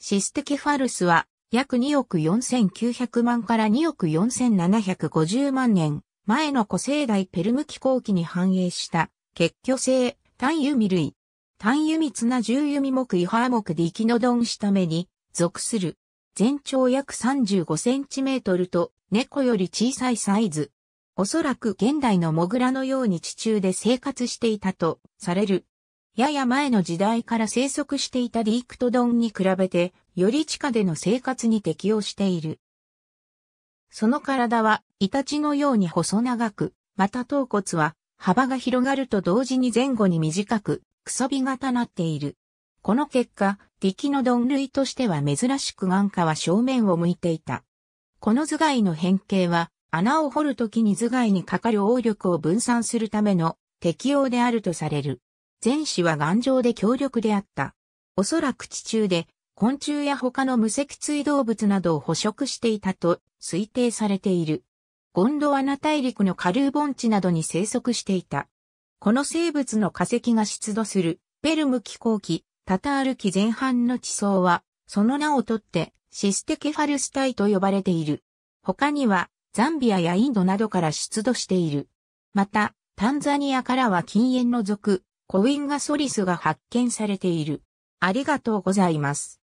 システキファルスは約2億4900万から2億4750万年前の古生代ペルム紀後期に繁栄した結居性単弓類。単弓密な重弓木イハー木で生きのどんしために属する。全長約35センチメートルと猫より小さいサイズ。おそらく現代のモグラのように地中で生活していたとされるやや前の時代から生息していたディークトドンに比べて、より地下での生活に適応している。その体は、イタチのように細長く、また頭骨は、幅が広がると同時に前後に短く、くそび型なっている。この結果、ディキノドン類としては珍しく眼下は正面を向いていた。この頭蓋の変形は、穴を掘るときに頭蓋にかかる応力を分散するための適応であるとされる。前肢は頑丈で強力であった。おそらく地中で昆虫や他の無脊椎動物などを捕食していたと推定されている。ゴンドワナ大陸の下流盆地などに生息していた。この生物の化石が出土するペルム気候期、タタール期前半の地層は、その名をとってシステケファルス帯と呼ばれている。他にはザンビアやインドなどから出土している。また、タンザニアからは禁煙の属、コウインガソリスが発見されている。ありがとうございます。